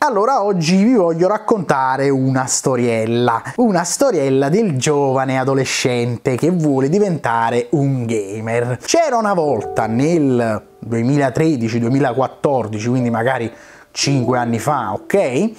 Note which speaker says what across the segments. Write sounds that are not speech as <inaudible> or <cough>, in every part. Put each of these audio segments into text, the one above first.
Speaker 1: Allora oggi vi voglio raccontare una storiella, una storiella del giovane adolescente che vuole diventare un gamer. C'era una volta nel 2013-2014, quindi magari 5 anni fa, ok?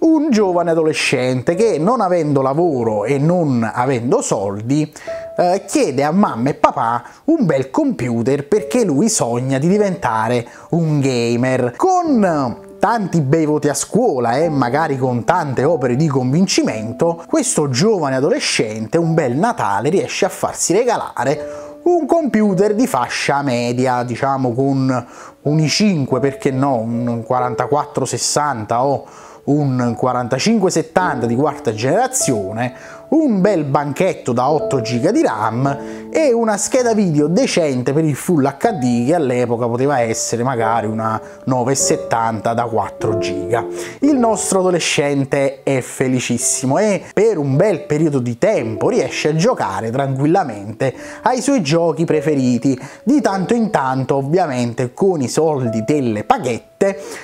Speaker 1: Un giovane adolescente che non avendo lavoro e non avendo soldi eh, chiede a mamma e papà un bel computer perché lui sogna di diventare un gamer. Con tanti bei voti a scuola e eh, magari con tante opere di convincimento, questo giovane adolescente un bel Natale riesce a farsi regalare un computer di fascia media, diciamo con un i5, perché no, un 4460 o un 4570 di quarta generazione, un bel banchetto da 8 GB di RAM e una scheda video decente per il Full HD che all'epoca poteva essere magari una 970 da 4 giga. Il nostro adolescente è felicissimo e per un bel periodo di tempo riesce a giocare tranquillamente ai suoi giochi preferiti, di tanto in tanto ovviamente con i soldi delle paghette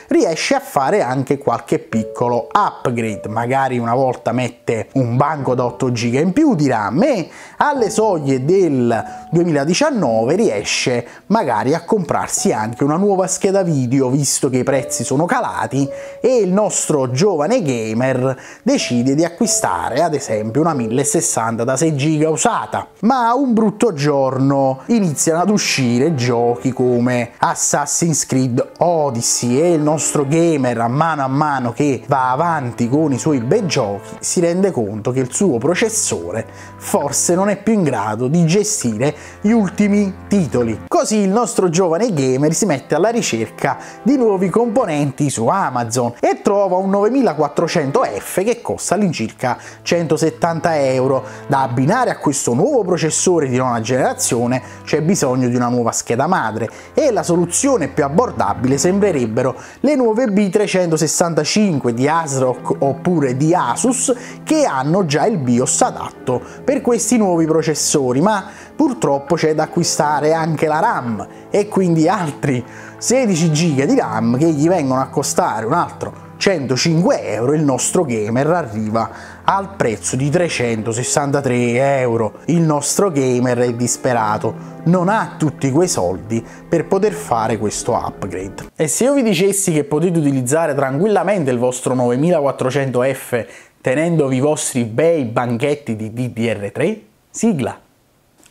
Speaker 1: riesce a fare anche qualche piccolo upgrade magari una volta mette un banco da 8 giga in più di RAM e alle soglie del nel 2019 riesce magari a comprarsi anche una nuova scheda video visto che i prezzi sono calati e il nostro giovane gamer decide di acquistare ad esempio una 1060 da 6 giga usata. Ma un brutto giorno iniziano ad uscire giochi come Assassin's Creed Odyssey e il nostro gamer a mano a mano che va avanti con i suoi bei giochi si rende conto che il suo processore forse non è più in grado di gestire gestire gli ultimi titoli. Così il nostro giovane gamer si mette alla ricerca di nuovi componenti su Amazon e trova un 9400F che costa all'incirca 170 euro. Da abbinare a questo nuovo processore di nona generazione c'è bisogno di una nuova scheda madre e la soluzione più abbordabile sembrerebbero le nuove B365 di ASRock oppure di Asus che hanno già il BIOS adatto per questi nuovi processori, ma purtroppo c'è da acquistare anche la RAM e quindi altri 16 GB di RAM che gli vengono a costare un altro 105 euro il nostro gamer arriva al prezzo di 363 euro il nostro gamer è disperato non ha tutti quei soldi per poter fare questo upgrade e se io vi dicessi che potete utilizzare tranquillamente il vostro 9400F tenendovi i vostri bei banchetti di DDR3 sigla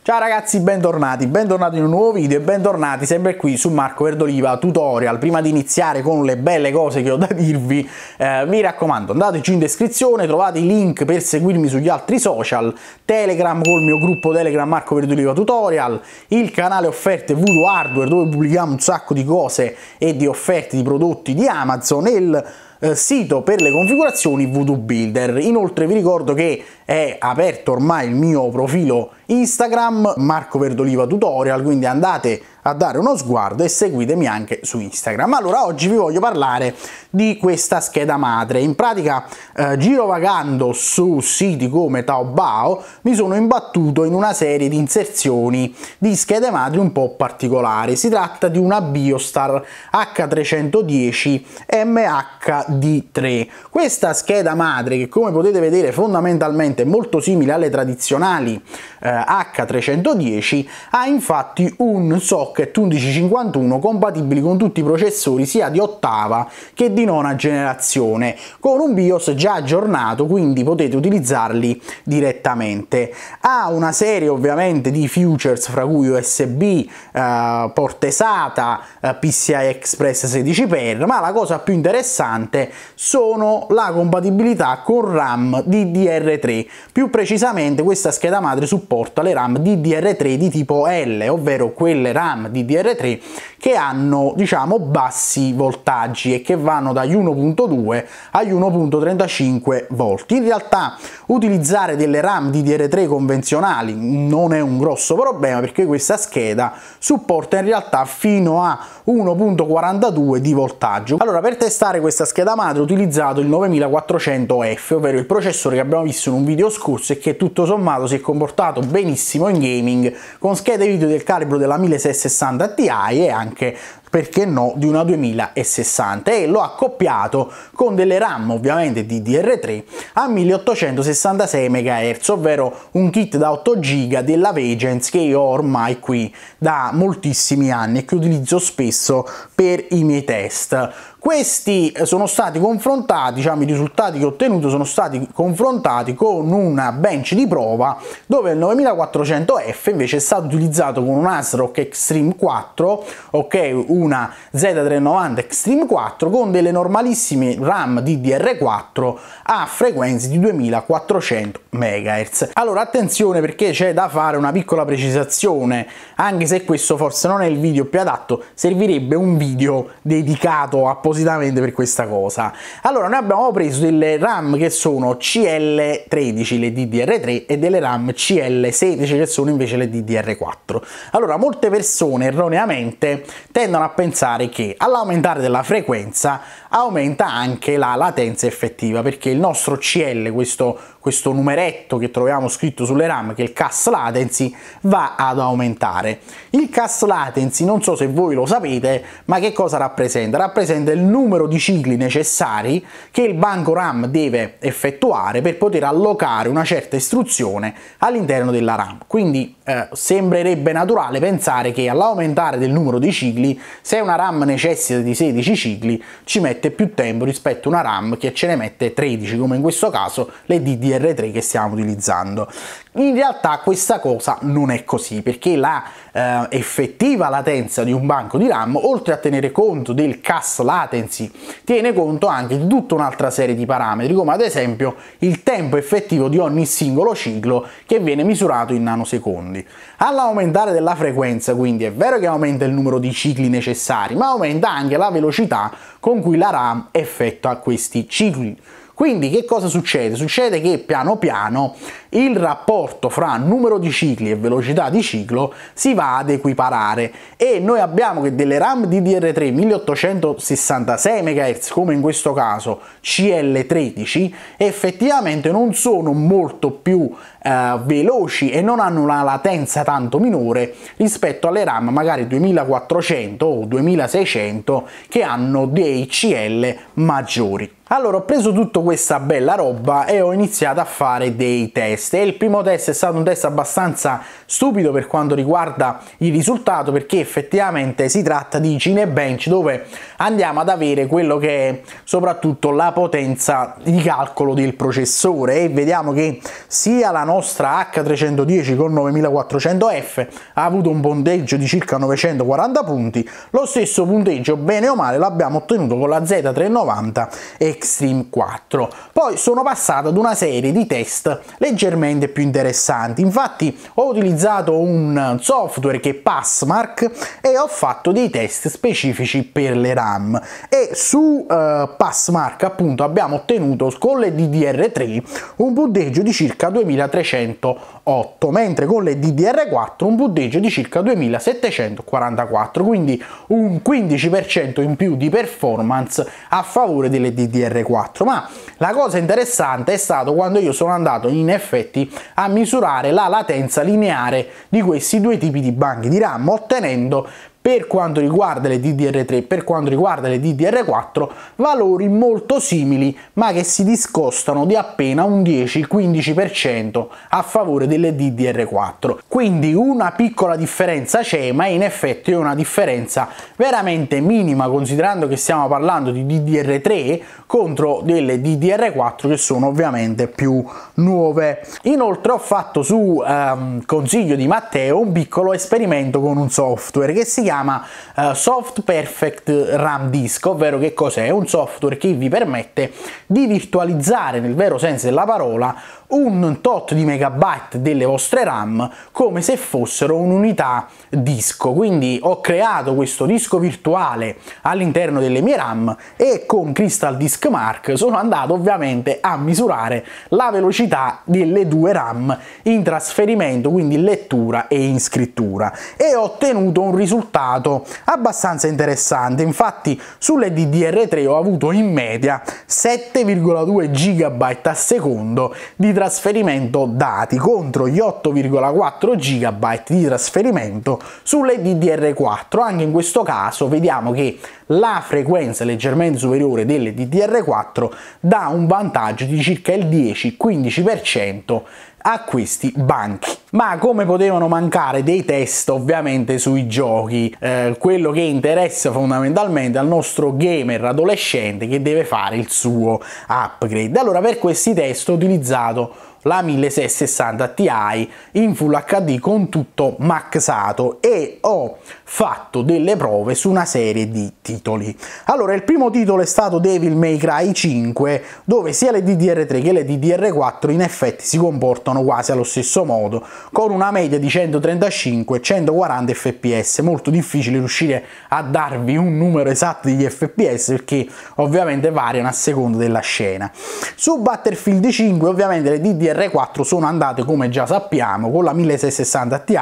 Speaker 1: Ciao ragazzi, bentornati, bentornati in un nuovo video e bentornati sempre qui su Marco Verdoliva Tutorial. Prima di iniziare con le belle cose che ho da <laughs> dirvi, eh, mi raccomando andateci in descrizione, trovate i link per seguirmi sugli altri social, Telegram col mio gruppo Telegram Marco Verdoliva Tutorial, il canale offerte Voodoo Hardware dove pubblichiamo un sacco di cose e di offerte di prodotti di Amazon e il eh, sito per le configurazioni Voodoo Builder. Inoltre vi ricordo che è aperto ormai il mio profilo Instagram, Marco Verdoliva Tutorial, quindi andate a dare uno sguardo e seguitemi anche su Instagram. Allora oggi vi voglio parlare di questa scheda madre. In pratica eh, girovagando su siti come Taobao mi sono imbattuto in una serie di inserzioni di schede madre un po' particolari. Si tratta di una Biostar H310 MHD3. Questa scheda madre che come potete vedere fondamentalmente è molto simile alle tradizionali eh, H310 ha infatti un socket 1151 compatibile con tutti i processori sia di ottava che di nona generazione, con un BIOS già aggiornato quindi potete utilizzarli direttamente. Ha una serie ovviamente di features fra cui USB, eh, porte SATA, eh, PCI Express 16x, ma la cosa più interessante sono la compatibilità con RAM DDR3, più precisamente questa scheda madre supporta rapporto alle RAM DDR3 di tipo L, ovvero quelle RAM DDR3 che hanno diciamo bassi voltaggi e che vanno dagli 1.2 agli 1.35 volt. In realtà utilizzare delle RAM DDR3 convenzionali non è un grosso problema perché questa scheda supporta in realtà fino a 1.42 di voltaggio. Allora per testare questa scheda madre ho utilizzato il 9400F, ovvero il processore che abbiamo visto in un video scorso e che tutto sommato si è comportato benissimo in gaming con schede video del calibro della 1660 Ti e anche perché no, di una 2060 e l'ho accoppiato con delle RAM ovviamente di DDR3 a 1866 MHz, ovvero un kit da 8 GB della Vegens che io ho ormai qui da moltissimi anni e che utilizzo spesso per i miei test. Questi eh, sono stati confrontati, diciamo i risultati che ho ottenuto sono stati confrontati con una bench di prova dove il 9400F invece è stato utilizzato con un ASRock Extreme 4, ok, una Z390 Extreme 4 con delle normalissime RAM DDR4 a frequenze di 2400 MHz. Allora attenzione perché c'è da fare una piccola precisazione, anche se questo forse non è il video più adatto, servirebbe un video dedicato a appositamente per questa cosa. Allora, noi abbiamo preso delle RAM che sono CL13, le DDR3, e delle RAM CL16 che sono invece le DDR4. Allora, molte persone erroneamente tendono a pensare che all'aumentare della frequenza aumenta anche la latenza effettiva, perché il nostro CL, questo, questo numeretto che troviamo scritto sulle RAM, che è il CAS latency, va ad aumentare. Il CAS latency, non so se voi lo sapete, ma che cosa rappresenta? Rappresenta il il numero di cicli necessari che il banco RAM deve effettuare per poter allocare una certa istruzione all'interno della RAM. Quindi eh, sembrerebbe naturale pensare che all'aumentare del numero di cicli, se una RAM necessita di 16 cicli, ci mette più tempo rispetto a una RAM che ce ne mette 13, come in questo caso le DDR3 che stiamo utilizzando. In realtà questa cosa non è così, perché la eh, effettiva latenza di un banco di RAM, oltre a tenere conto del CAS latency, tiene conto anche di tutta un'altra serie di parametri, come ad esempio il tempo effettivo di ogni singolo ciclo che viene misurato in nanosecondi. All'aumentare della frequenza, quindi è vero che aumenta il numero di cicli necessari, ma aumenta anche la velocità con cui la RAM effettua questi cicli. Quindi che cosa succede? Succede che piano piano il rapporto fra numero di cicli e velocità di ciclo si va ad equiparare e noi abbiamo che delle RAM DDR3 1866 MHz come in questo caso CL13 effettivamente non sono molto più eh, veloci e non hanno una latenza tanto minore rispetto alle RAM magari 2400 o 2600 che hanno dei CL maggiori. Allora ho preso tutta questa bella roba e ho iniziato a fare dei test e il primo test è stato un test abbastanza stupido per quanto riguarda il risultato perché effettivamente si tratta di Cinebench dove andiamo ad avere quello che è soprattutto la potenza di calcolo del processore e vediamo che sia la nostra H310 con 9400F ha avuto un punteggio di circa 940 punti, lo stesso punteggio bene o male l'abbiamo ottenuto con la Z390 Extreme 4. Poi sono passato ad una serie di test leggermente più interessanti, infatti ho utilizzato un software che è Passmark e ho fatto dei test specifici per le RAM e su eh, Passmark appunto abbiamo ottenuto con le DDR3 un punteggio di circa 2300 308, mentre con le DDR4 un punteggio di circa 2744, quindi un 15% in più di performance a favore delle DDR4. Ma la cosa interessante è stato quando io sono andato in effetti a misurare la latenza lineare di questi due tipi di banchi di RAM, ottenendo per quanto riguarda le DDR3 per quanto riguarda le DDR4 valori molto simili ma che si discostano di appena un 10-15% a favore delle DDR4 quindi una piccola differenza c'è ma in effetti è una differenza veramente minima considerando che stiamo parlando di DDR3 contro delle DDR4 che sono ovviamente più nuove inoltre ho fatto su ehm, consiglio di Matteo un piccolo esperimento con un software che si chiama chiama uh, Soft Perfect RAM Disk, ovvero che cos'è? Un software che vi permette di virtualizzare nel vero senso della parola un tot di megabyte delle vostre RAM come se fossero un'unità disco. Quindi ho creato questo disco virtuale all'interno delle mie RAM e con Crystal Disk Mark sono andato ovviamente a misurare la velocità delle due RAM in trasferimento, quindi in lettura e in scrittura e ho ottenuto un risultato risultato abbastanza interessante, infatti sulle DDR3 ho avuto in media 7,2 GB al secondo di trasferimento dati contro gli 8,4 GB di trasferimento sulle DDR4, anche in questo caso vediamo che la frequenza leggermente superiore delle DDR4 dà un vantaggio di circa il 10-15% a questi banchi. Ma come potevano mancare dei test ovviamente sui giochi, eh, quello che interessa fondamentalmente al nostro gamer adolescente che deve fare il suo upgrade. Allora per questi test ho utilizzato la 1660 Ti in Full HD con tutto maxato e ho fatto delle prove su una serie di titoli. Allora, il primo titolo è stato Devil May Cry 5, dove sia le DDR3 che le DDR4 in effetti si comportano quasi allo stesso modo, con una media di 135-140 fps. Molto difficile riuscire a darvi un numero esatto di fps perché ovviamente variano a seconda della scena. Su Battlefield 5 ovviamente le DDR4 sono andate come già sappiamo con la 1660 Ti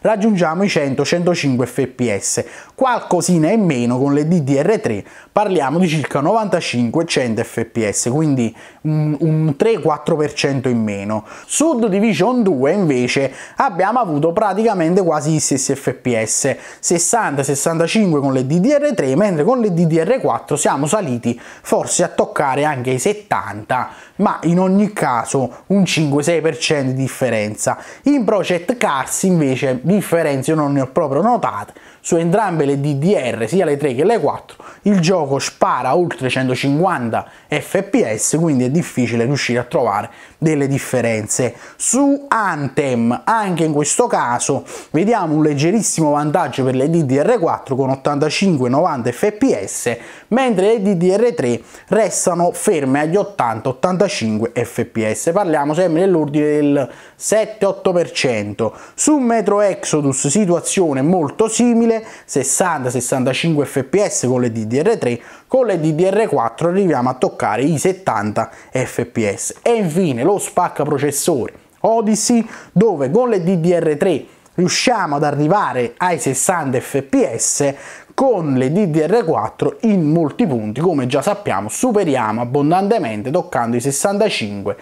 Speaker 1: raggiungiamo i 100-105 fps qualcosina in meno con le DDR3 parliamo di circa 95-100 fps quindi un, 3-4% in meno su Division 2 invece abbiamo avuto praticamente quasi gli stessi fps 60-65 con le DDR3 mentre con le DDR4 siamo saliti forse a toccare anche i 70 ma in ogni caso un 5-6% di differenza in Project Cars invece differenze non ne ho proprio notate su entrambe le DDR, sia le 3 che le 4, il gioco spara oltre 150 fps, quindi è difficile riuscire a trovare delle differenze. Su Anthem, anche in questo caso, vediamo un leggerissimo vantaggio per le DDR4 con 85-90 fps, mentre le DDR3 restano ferme agli 80-85 fps. Parliamo sempre dell'ordine del 7-8%. Su Metro Exodus situazione molto simile, 60-65 fps con le DDR3 con le DDR4 arriviamo a toccare i 70 fps e infine lo spacca processore Odyssey dove con le DDR3 riusciamo ad arrivare ai 60 fps con le DDR4 in molti punti, come già sappiamo, superiamo abbondantemente toccando i 65-70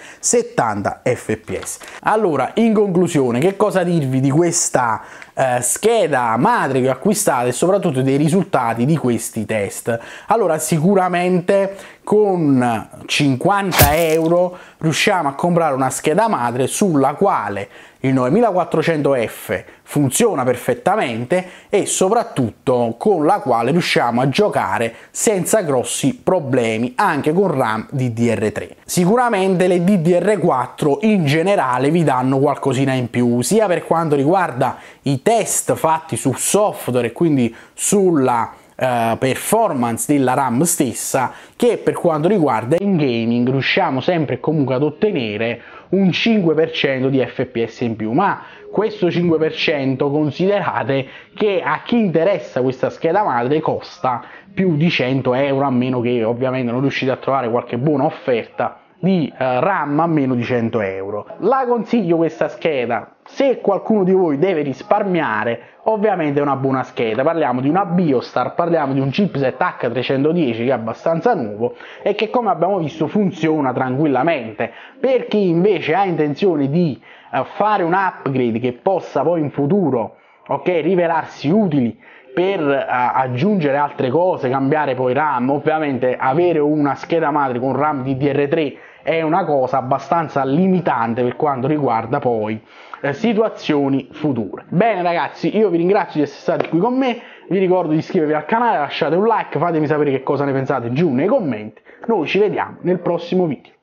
Speaker 1: fps. Allora, in conclusione, che cosa dirvi di questa eh, scheda madre che ho acquistato e soprattutto dei risultati di questi test? Allora, sicuramente con 50 euro riusciamo a comprare una scheda madre sulla quale il 9400F funziona perfettamente e soprattutto con la quale riusciamo a giocare senza grossi problemi anche con RAM DDR3. Sicuramente le DDR4 in generale vi danno qualcosina in più sia per quanto riguarda i test fatti sul software e quindi sulla eh, performance della RAM stessa che per quanto riguarda in gaming riusciamo sempre comunque ad ottenere un 5% di fps in più ma questo 5% considerate che a chi interessa questa scheda madre costa più di 100 euro a meno che ovviamente non riuscite a trovare qualche buona offerta di eh, RAM a meno di 100 euro. La consiglio questa scheda, se qualcuno di voi deve risparmiare, ovviamente è una buona scheda. Parliamo di una Biostar, parliamo di un chipset H310 che è abbastanza nuovo e che come abbiamo visto funziona tranquillamente. Per chi invece ha intenzione di eh, fare un upgrade che possa poi in futuro ok, rivelarsi utili per uh, aggiungere altre cose, cambiare poi RAM, ovviamente avere una scheda madre con RAM DDR3 è una cosa abbastanza limitante per quanto riguarda poi eh, situazioni future. Bene ragazzi, io vi ringrazio di essere stati qui con me, vi ricordo di iscrivervi al canale, lasciate un like, fatemi sapere che cosa ne pensate giù nei commenti, noi ci vediamo nel prossimo video.